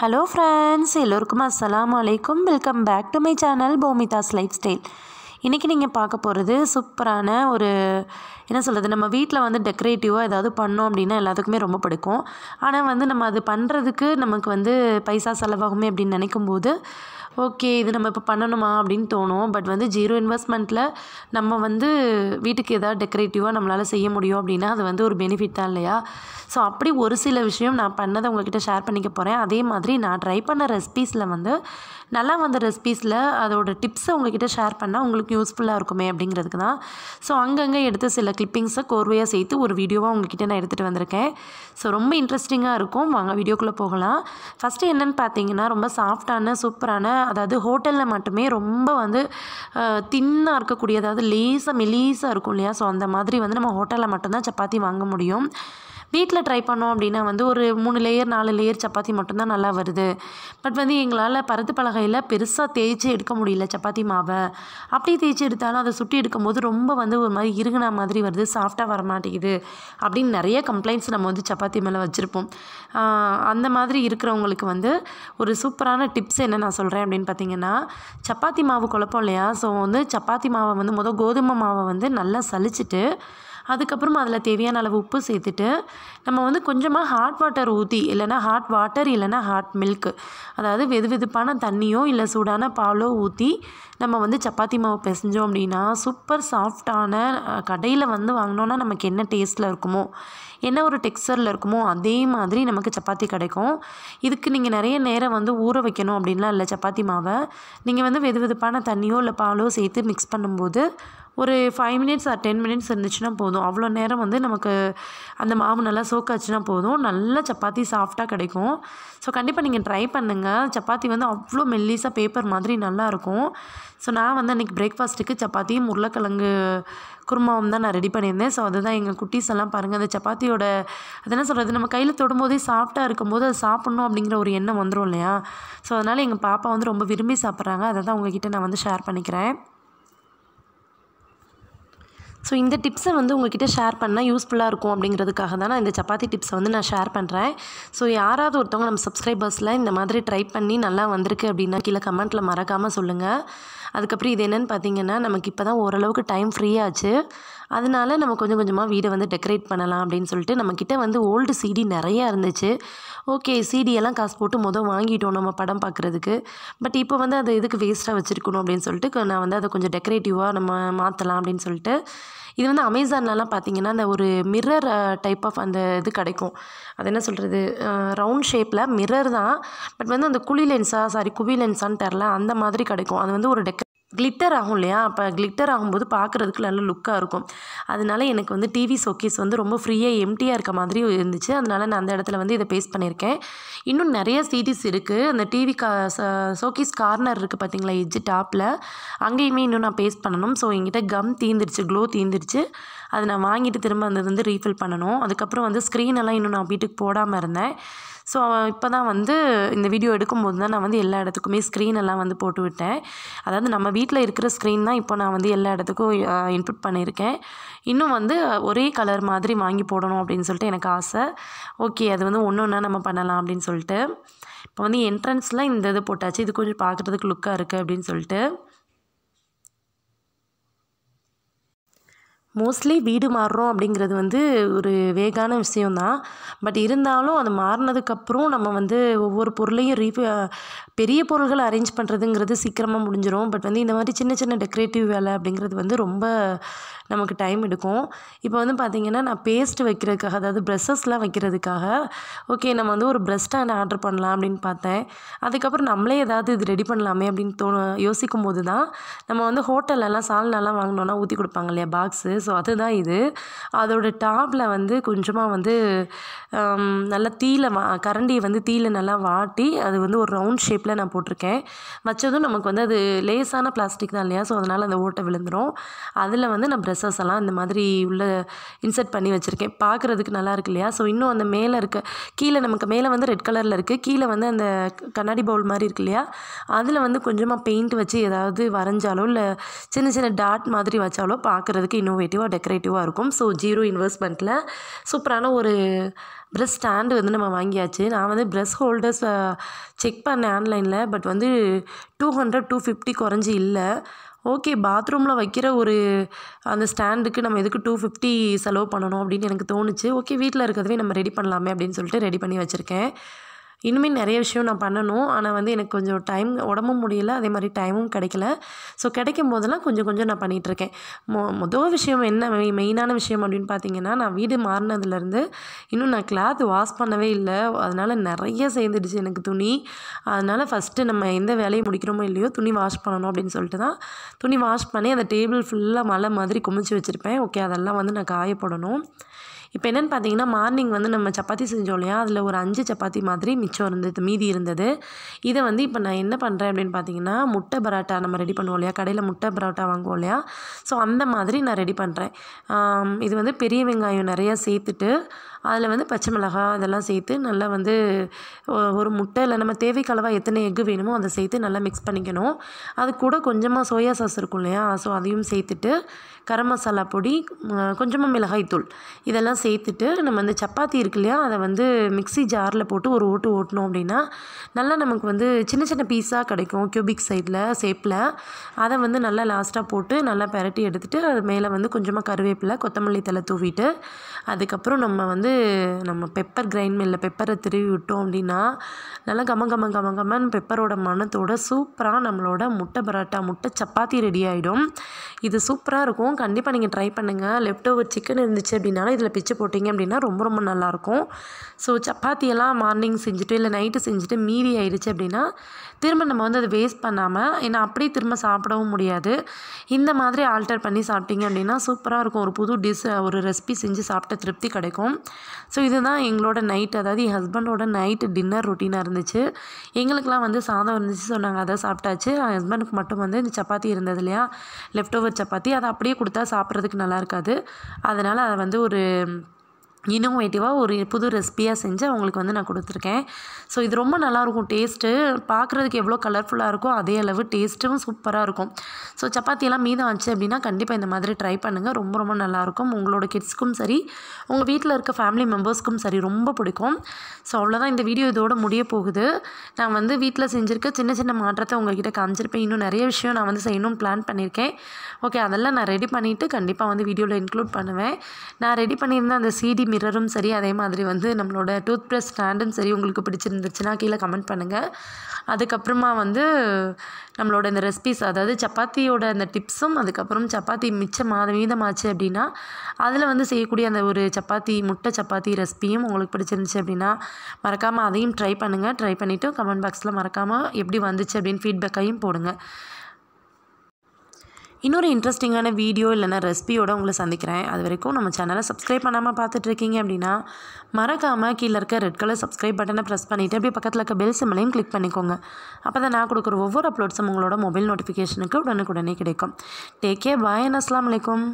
hello friends எல்லோருக்கும் அஸ்லாம் வலைக்கும் welcome back to my channel போமிதாஸ் லைஃப் ஸ்டைல் இன்றைக்கி நீங்கள் பார்க்க போகிறது சூப்பரான ஒரு என்ன சொல்கிறது நம்ம வீட்டில் வந்து டெக்கரேட்டிவாக ஏதாவது பண்ணோம் அப்படின்னா எல்லாத்துக்குமே ரொம்ப பிடிக்கும் ஆனால் வந்து நம்ம அது பண்ணுறதுக்கு நமக்கு வந்து பைசா செலவாகுமே அப்படின்னு நினைக்கும்போது ஓகே இது நம்ம இப்போ பண்ணணுமா அப்படின்னு தோணும் பட் வந்து ஜீரோ இன்வெஸ்ட்மெண்ட்டில் நம்ம வந்து வீட்டுக்கு ஏதாவது டெக்கரேட்டிவாக நம்மளால் செய்ய முடியும் அப்படின்னா அது வந்து ஒரு பெனிஃபிட் தான் இல்லையா ஸோ அப்படி ஒரு சில விஷயம் நான் பண்ணதை உங்கள்கிட்ட ஷேர் பண்ணிக்க போகிறேன் அதே மாதிரி நான் ட்ரை பண்ண ரெசிபீஸில் வந்து நல்லா வந்த ரெசிபீஸில் அதோடய டிப்ஸை உங்கள்கிட்ட ஷேர் பண்ணால் உங்களுக்கு யூஸ்ஃபுல்லாக இருக்குமே அப்படிங்கிறதுக்கு தான் ஸோ அங்கங்கே எடுத்து சில கிளிப்பிங்ஸை கோர்வையாக சேர்த்து ஒரு வீடியோவாக உங்கள்கிட்ட நான் எடுத்துகிட்டு வந்திருக்கேன் ஸோ ரொம்ப இன்ட்ரெஸ்டிங்காக இருக்கும் வாங்க வீடியோக்குள்ளே போகலாம் ஃபஸ்ட்டு என்னென்னு பார்த்தீங்கன்னா ரொம்ப சாஃப்டான சூப்பரான அதாவது ஹோட்டலில் மட்டுமே ரொம்ப வந்து தின்னாக இருக்கக்கூடிய அதாவது லேசாக மெலீஸாக இருக்கும் இல்லையா ஸோ அந்த மாதிரி வந்து நம்ம ஹோட்டலில் மட்டும்தான் சப்பாத்தி வாங்க முடியும் வீட்டில் ட்ரை பண்ணோம் அப்படின்னா வந்து ஒரு மூணு லேயர் நாலு லேயர் சப்பாத்தி மட்டும்தான் நல்லா வருது பட் வந்து எங்களால் பருத்து பலகையில் பெருசாக தேய்ச்சி எடுக்க முடியல சப்பாத்தி மாவை அப்படியே தேய்ச்சி எடுத்தாலும் அதை சுட்டி எடுக்கும்போது ரொம்ப வந்து ஒரு மாதிரி இருகுனா மாதிரி வருது சாஃப்டாக வரமாட்டேங்குது அப்படின்னு நிறைய கம்ப்ளைண்ட்ஸ் நம்ம வந்து சப்பாத்தி மேலே வச்சுருப்போம் அந்த மாதிரி இருக்கிறவங்களுக்கு வந்து ஒரு சூப்பரான டிப்ஸ் என்ன நான் சொல்கிறேன் அப்படின்னு பார்த்தீங்கன்னா சப்பாத்தி மாவு குழப்பம் இல்லையா ஸோ வந்து சப்பாத்தி மாவை வந்து முதல் கோதுமை மாவை வந்து நல்லா சலிச்சிட்டு அதுக்கப்புறமா அதில் தேவையான அளவு உப்பு சேர்த்துட்டு நம்ம வந்து கொஞ்சமாக ஹாட் வாட்டர் ஊற்றி இல்லைனா ஹாட் வாட்டர் இல்லைனா ஹாட் மில்க் அதாவது வெது வெதுப்பான தண்ணியோ இல்லை சூடான பாலோ ஊற்றி நம்ம வந்து சப்பாத்தி மாவு பிசைஞ்சோம் அப்படின்னா சூப்பர் சாஃப்டான கடையில் வந்து வாங்கினோன்னா நமக்கு என்ன டேஸ்ட்டில் இருக்குமோ என்ன ஒரு டெக்ஸ்டரில் இருக்குமோ அதே மாதிரி நமக்கு சப்பாத்தி கிடைக்கும் இதுக்கு நீங்கள் நிறைய நேரம் வந்து ஊற வைக்கணும் அப்படின்லாம் இல்லை சப்பாத்தி மாவை நீங்கள் வந்து வெது வெதுப்பான தண்ணியோ இல்லை பாலோ சேர்த்து மிக்ஸ் பண்ணும்போது ஒரு five minutes or ten minutes இருந்துச்சுன்னா போதும் அவ்வளோ நேரம் வந்து நமக்கு அந்த மாவு நல்லா சோக்காச்சுன்னா போதும் நல்லா சப்பாத்தி சாஃப்டாக கிடைக்கும் ஸோ கண்டிப்பாக நீங்கள் ட்ரை பண்ணுங்கள் சப்பாத்தி வந்து அவ்வளோ மெல்லிஸாக பேப்பர் மாதிரி நல்லாயிருக்கும் ஸோ நான் வந்து அன்றைக்கி பிரேக்ஃபாஸ்ட்டுக்கு சப்பாத்தியும் உருளைக்கிழங்கு குருமாவும் தான் நான் ரெடி பண்ணியிருந்தேன் ஸோ அதுதான் எங்கள் குட்டீஸ் எல்லாம் பாருங்கள் அந்த சப்பாத்தியோட அது என்ன சொல்கிறது நம்ம கையில் தொடும்போதே சாஃப்டாக இருக்கும்போது அதை சாப்பிட்ணும் அப்படிங்கிற ஒரு எண்ணம் வந்துடும் இல்லையா ஸோ அதனால் எங்கள் பாப்பா வந்து ரொம்ப விரும்பி சாப்பிட்றாங்க அதை தான் உங்ககிட்ட நான் வந்து ஷேர் பண்ணிக்கிறேன் ஸோ இந்த டிப்ஸை வந்து உங்ககிட்ட ஷேர் பண்ணால் யூஸ்ஃபுல்லாக இருக்கும் அப்படிங்கிறதுக்காக தான் நான் இந்த சப்பாத்தி டிப்ஸை வந்து நான் ஷேர் பண்ணுறேன் ஸோ யாராவது ஒருத்தவங்க நம்ம சப்ஸ்கிரைபர்ஸில் இந்த மாதிரி ட்ரை பண்ணி நல்லா வந்திருக்கு அப்படின்னா கீழே கமெண்ட்டில் மறக்காமல் சொல்லுங்கள் அதுக்கப்புறம் இது என்னென்னு பார்த்தீங்கன்னா நமக்கு இப்போ தான் ஓரளவுக்கு டைம் ஃப்ரீயாச்சு அதனால் நம்ம கொஞ்சம் கொஞ்சமாக வீடை வந்து டெக்கரேட் பண்ணலாம் அப்படின்னு சொல்லிட்டு நம்மக்கிட்ட வந்து ஓல்டு சிடி நிறையா இருந்துச்சு ஓகே சிடியெல்லாம் காசு போட்டு மொதல் வாங்கிட்டோம் நம்ம படம் பார்க்குறதுக்கு பட் இப்போ வந்து அதை எதுக்கு வேஸ்ட்டாக வச்சுருக்கணும் அப்படின்னு சொல்லிட்டு நான் வந்து அதை கொஞ்சம் டெக்கரேட்டிவாக நம்ம மாற்றலாம் அப்படின்னு சொல்லிட்டு இது வந்து அமேசான்லலாம் பார்த்தீங்கன்னா அந்த ஒரு மிரர் டைப் ஆஃப் அந்த இது கிடைக்கும் அது என்ன சொல்கிறது ரவுண்ட் ஷேப்பில் மிரர் தான் பட் வந்து அந்த குழி லென்ஸாக சாரி குவி லென்ஸான்னு தெரில அந்த மாதிரி கிடைக்கும் அது வந்து ஒரு டெக்கரேட் கிளிட்டர் ஆகும் இல்லையா அப்போ கிளிட்டர் ஆகும்போது பார்க்குறதுக்கு நல்ல லுக்காக இருக்கும் அதனால எனக்கு வந்து டிவி சோக்கேஸ் வந்து ரொம்ப ஃப்ரீயாக எம்டியாக இருக்க மாதிரி இருந்துச்சு அதனால் நான் அந்த இடத்துல வந்து இதை பேஸ்ட் பண்ணியிருக்கேன் இன்னும் நிறைய சீரீஸ் இருக்குது அந்த டிவி கா சோக்கேஸ் கார்னர் இருக்குது பார்த்தீங்களா எஜ்ஜு டாப்பில் அங்கேயுமே இன்னும் நான் பேஸ்ட் பண்ணணும் ஸோ எங்கிட்ட கம் தீந்துருச்சு க்ளோ தீந்துருச்சு அதை நான் வாங்கிட்டு திரும்ப அந்த வந்து ரீஃபில் பண்ணணும் அதுக்கப்புறம் வந்து ஸ்க்ரீன் எல்லாம் இன்னும் நான் வீட்டுக்கு போடாமல் இருந்தேன் ஸோ இப்போ தான் வந்து இந்த வீடியோ எடுக்கும்போது தான் நான் வந்து எல்லா இடத்துக்குமே ஸ்க்ரீன் எல்லாம் வந்து போட்டு விட்டேன் அதாவது நம்ம வீட்டில் இருக்கிற ஸ்க்ரீன் தான் இப்போ நான் வந்து எல்லா இடத்துக்கும் இன்புட் பண்ணியிருக்கேன் இன்னும் வந்து ஒரே கலர் மாதிரி வாங்கி போடணும் அப்படின்னு சொல்லிட்டு எனக்கு ஆசை ஓகே அது வந்து ஒன்று ஒன்றா நம்ம பண்ணலாம் அப்படின்னு சொல்லிட்டு இப்போ வந்து என்ட்ரன்ஸில் இந்த இது போட்டாச்சு இது கொஞ்சம் பார்க்குறதுக்கு லுக்காக இருக்குது அப்படின்னு சொல்லிட்டு மோஸ்ட்லி வீடு மாறுறோம் அப்படிங்கிறது வந்து ஒரு வேகான விஷயம்தான் பட் இருந்தாலும் அது மாறினதுக்கப்புறம் நம்ம வந்து ஒவ்வொரு பொருளையும் ரீ பெரிய பொருள்களை அரேஞ்ச் பண்ணுறதுங்கிறது சீக்கிரமாக முடிஞ்சிடும் பட் வந்து இந்த மாதிரி சின்ன சின்ன டெக்கரேட்டிவ் வேலை அப்படிங்கிறது வந்து ரொம்ப நமக்கு டைம் எடுக்கும் இப்போ வந்து பார்த்திங்கன்னா நான் பேஸ்ட் வைக்கிறதுக்காக அதாவது ப்ரெஷ்ஷஸ்லாம் வைக்கிறதுக்காக ஓகே நம்ம வந்து ஒரு ப்ரெஷ் ஸ்டாண்ட் ஆர்டர் பண்ணலாம் அப்படின்னு பார்த்தேன் அதுக்கப்புறம் நம்மளே ஏதாவது இது ரெடி பண்ணலாமே அப்படின்னு தோ யோசிக்கும் போது தான் நம்ம வந்து ஹோட்டல்லலாம் சால்னாலாம் வாங்கினோன்னா ஊற்றி கொடுப்பாங்க இல்லையா பாக்ஸு ஸோ அதுதான் இது அதோடய டாப்பில் வந்து கொஞ்சமாக வந்து நல்லா தீயில் வா கரண்டியை வந்து தீல நல்லா வாட்டி அது வந்து ஒரு ரவுண்ட் ஷேப்பில் நான் போட்டிருக்கேன் வச்சதும் நமக்கு வந்து அது லேசான பிளாஸ்டிக் தான் இல்லையா ஸோ அதனால் அந்த ஓட்டை விழுந்துடும் அதில் வந்து நான் ப்ரெஸ்ஸஸ் எல்லாம் இந்த மாதிரி உள்ள இன்சர்ட் பண்ணி வச்சுருக்கேன் பார்க்குறதுக்கு நல்லா இருக்கு இல்லையா ஸோ இன்னும் அந்த மேலே இருக்க கீழே நமக்கு மேலே வந்து ரெட் கலரில் இருக்குது கீழே வந்து அந்த கண்ணாடி பவுல் மாதிரி இருக்கு இல்லையா அதில் வந்து கொஞ்சமாக பெயிண்ட் வச்சு ஏதாவது வரைஞ்சாலோ இல்லை சின்ன சின்ன டாட் மாதிரி வச்சாலோ பார்க்குறதுக்கு இன்னும் க்ரியேட்டிவாக டெக்கரேட்டிவாக இருக்கும் ஸோ ஜீரோ இன்வெஸ்ட்மெண்ட்டில் சூப்பரான ஒரு ப்ரெஷ் ஸ்டாண்டு வந்து நம்ம வாங்கியாச்சு நான் வந்து ப்ரெஷ் ஹோல்டர்ஸ் செக் பண்ணேன் ஆன்லைனில் பட் வந்து டூ ஹண்ட்ரட் டூ ஃபிஃப்டி குறைஞ்சி இல்லை ஓகே பாத்ரூமில் வைக்கிற ஒரு அந்த ஸ்டாண்டுக்கு நம்ம எதுக்கு டூ ஃபிஃப்டி செலவு பண்ணணும் அப்படின்னு எனக்கு தோணுச்சு ஓகே வீட்டில் இருக்கிறதே நம்ம ரெடி பண்ணலாமே அப்படின்னு சொல்லிட்டு ரெடி பண்ணி வச்சுருக்கேன் இன்னுமே நிறைய விஷயம் நான் பண்ணணும் ஆனால் வந்து எனக்கு கொஞ்சம் டைம் உடம்பும் முடியல அதே மாதிரி டைமும் கிடைக்கல ஸோ கிடைக்கும் போதெல்லாம் கொஞ்சம் கொஞ்சம் நான் பண்ணிகிட்ருக்கேன் மொ மொதல் விஷயம் என்ன மெயினான விஷயம் அப்படின்னு பார்த்தீங்கன்னா நான் வீடு மாறினதுலேருந்து இன்னும் நான் கிளாத் வாஷ் பண்ணவே இல்லை அதனால் நிறைய சேர்ந்துடுச்சு எனக்கு துணி அதனால் ஃபஸ்ட்டு நம்ம எந்த வேலையை முடிக்கிறோமோ இல்லையோ துணி வாஷ் பண்ணணும் அப்படின்னு சொல்லிட்டு தான் துணி வாஷ் பண்ணி அந்த டேபிள் ஃபுல்லாக மழை மாதிரி குமிச்சு வச்சுருப்பேன் ஓகே அதெல்லாம் வந்து நான் காயப்படணும் இப்போ என்னென்னு பார்த்தீங்கன்னா மார்னிங் வந்து நம்ம சப்பாத்தி செஞ்சோம் இல்லையா அதில் ஒரு அஞ்சு சப்பாத்தி மாதிரி மிச்சம் இருந்தது மீதி இருந்தது இதை வந்து இப்போ நான் என்ன பண்ணுறேன் அப்படின்னு பார்த்தீங்கன்னா முட்டை பரோட்டா நம்ம ரெடி பண்ணுவோம் இல்லையா கடையில் முட்டை பரோட்டா வாங்குவோம் இல்லையா ஸோ அந்த மாதிரி நான் ரெடி பண்ணுறேன் இது வந்து பெரிய வெங்காயம் நிறையா சேர்த்துட்டு அதில் வந்து பச்சை மிளகா இதெல்லாம் சேர்த்து நல்லா வந்து ஒரு முட்டை இல்லை நம்ம தேவைக்களவாக எத்தனை எக்கு வேணுமோ அதை சேர்த்து நல்லா மிக்ஸ் பண்ணிக்கணும் அது கூட கொஞ்சமாக சோயா சாஸ் இருக்கும் இல்லையா ஸோ அதையும் சேர்த்துட்டு கரம் மசாலா பொடி கொஞ்சமாக மிளகாய்த்தூள் இதெல்லாம் சேர்த்துட்டு நம்ம அந்த சப்பாத்தி இருக்கு இல்லையா அதை வந்து மிக்சி ஜாரில் போட்டு ஒரு ஓட்டு ஓட்டணும் அப்படின்னா நல்லா நமக்கு வந்து சின்ன சின்ன பீஸாக கிடைக்கும் கியூபிக் சைடில் ஷேப்பில் அதை வந்து நல்லா லாஸ்ட்டாக போட்டு நல்லா பெரட்டி எடுத்துகிட்டு அது மேலே வந்து கொஞ்சமாக கருவேப்பில் கொத்தமல்லி தலை தூவிட்டு அதுக்கப்புறம் நம்ம வந்து நம்ம பெப்பர் கிரைண்ட் மில்லில் பெப்பரை திருவி விட்டோம் அப்படின்னா நல்லா கம கம கம கமன் பெப்பரோட மனத்தோட சூப்பராக நம்மளோட முட்டை பரோட்டா முட்டை சப்பாத்தி ரெடி ஆகிடும் இது சூப்பராக இருக்கும் கண்டிப்பாக நீங்கள் ட்ரை பண்ணுங்கள் லெஃப்ட் ஓவர் சிக்கன் இருந்துச்சு அப்படின்னாலும் இதில் பிச்சு வச்சு போட்டிங்க அப்படின்னா ரொம்ப ரொம்ப நல்லாயிருக்கும் ஸோ சப்பாத்தியெல்லாம் மார்னிங் செஞ்சுட்டு இல்லை நைட்டு செஞ்சுட்டு மீதி ஆயிடுச்சு அப்படின்னா திரும்ப நம்ம வந்து அதை வேஸ்ட் பண்ணாமல் ஏன்னா அப்படியே திரும்ப சாப்பிடவும் முடியாது இந்த மாதிரி ஆல்டர் பண்ணி சாப்பிட்டீங்க அப்படின்னா சூப்பராக இருக்கும் ஒரு புது டிஷ் ஒரு ரெசிபி செஞ்சு சாப்பிட்ட திருப்தி கிடைக்கும் ஸோ இதுதான் எங்களோட நைட் அதாவது என் ஹஸ்பண்டோட நைட்டு டின்னர் ரொட்டீனாக இருந்துச்சு எங்களுக்கெலாம் வந்து சாதம் இருந்துச்சு சொன்னாங்க அதை சாப்பிட்டாச்சு என் ஹஸ்பண்டுக்கு மட்டும் வந்து இந்த சப்பாத்தி இருந்தது இல்லையா லெஃப்ட் ஓவர் சப்பாத்தி அதை அப்படியே கொடுத்தா சாப்பிட்றதுக்கு நல்லா இருக்காது அதனால் அதை வந்து ஒரு இனோவேட்டிவாக ஒரு புது ரெசிபியாக செஞ்சு அவங்களுக்கு வந்து நான் கொடுத்துருக்கேன் ஸோ இது ரொம்ப நல்லாயிருக்கும் டேஸ்ட்டு பார்க்குறதுக்கு எவ்வளோ கலர்ஃபுல்லாக இருக்கோ அதே அளவு டேஸ்ட்டும் சூப்பராக இருக்கும் ஸோ சப்பாத்தியெல்லாம் மீதம் ஆச்சு அப்படின்னா கண்டிப்பாக இந்த மாதிரி ட்ரை பண்ணுங்கள் ரொம்ப ரொம்ப நல்லாயிருக்கும் உங்களோட கிட்ஸ்க்கும் சரி உங்கள் வீட்டில் இருக்க ஃபேமிலி மெம்பர்ஸ்க்கும் சரி ரொம்ப பிடிக்கும் ஸோ அவ்வளோதான் இந்த வீடியோ இதோட முடிய போகுது நான் வந்து வீட்டில் செஞ்சுருக்க சின்ன சின்ன மாற்றத்தை உங்கள்கிட்ட காமிச்சிருப்பேன் இன்னும் நிறைய விஷயம் நான் வந்து செய்யணும்னு பிளான் பண்ணியிருக்கேன் ஓகே அதெல்லாம் நான் ரெடி பண்ணிவிட்டு கண்டிப்பாக வந்து வீடியோவில் இன்க்ளூட் பண்ணுவேன் நான் ரெடி பண்ணியிருந்தேன் அந்த சிடி மிரரும் சரி அதே மாதிரி வந்து நம்மளோட டூத் ப்ரஷ் ஸ்டாண்டும் சரி உங்களுக்கு பிடிச்சிருந்துச்சுன்னா கீழே கமெண்ட் பண்ணுங்கள் அதுக்கப்புறமா வந்து நம்மளோட இந்த ரெசிபிஸ் அதாவது சப்பாத்தியோட அந்த டிப்ஸும் அதுக்கப்புறம் சப்பாத்தி மிச்சம் மாத மீதமாச்சு அப்படின்னா அதில் வந்து செய்யக்கூடிய அந்த ஒரு சப்பாத்தி முட்டை சப்பாத்தி ரெசிபியும் உங்களுக்கு பிடிச்சிருந்துச்சு அப்படின்னா மறக்காமல் அதையும் ட்ரை பண்ணுங்கள் ட்ரை பண்ணிவிட்டு கமெண்ட் பாக்ஸில் மறக்காமல் எப்படி வந்துச்சு அப்படின்னு ஃபீட்பேக்கையும் போடுங்க இன்னொரு இன்ட்ரெஸ்டிங்கான வீடியோ இல்லைனா ரெசிபியோடு உங்களை சந்திக்கிறேன் அது வரைக்கும் நம்ம சேனலை சப்ஸ்கிரைப் பண்ணாமல் பார்த்துட்ருக்கீங்க அப்படின்னா மறக்காமல் கீழே இருக்க ரெட் கலர் சப்ஸ்கிரைப் பட்டனை ப்ரெஸ் பண்ணிவிட்டு அப்படியே பக்கத்தில் இருக்க பெல் சிம்மலையும் கிளிக் பண்ணிக்கோங்க அப்போ தான் நான் கொடுக்குற ஒவ்வொரு அப்லோட்ஸும் உங்களோட மொபைல் நோட்டிஃபிகேஷனுக்கு உடனுக்குடனே கிடைக்கும் டேக் கேர் பாய் அண்ட் அஸ்லாம் வலைக்கம்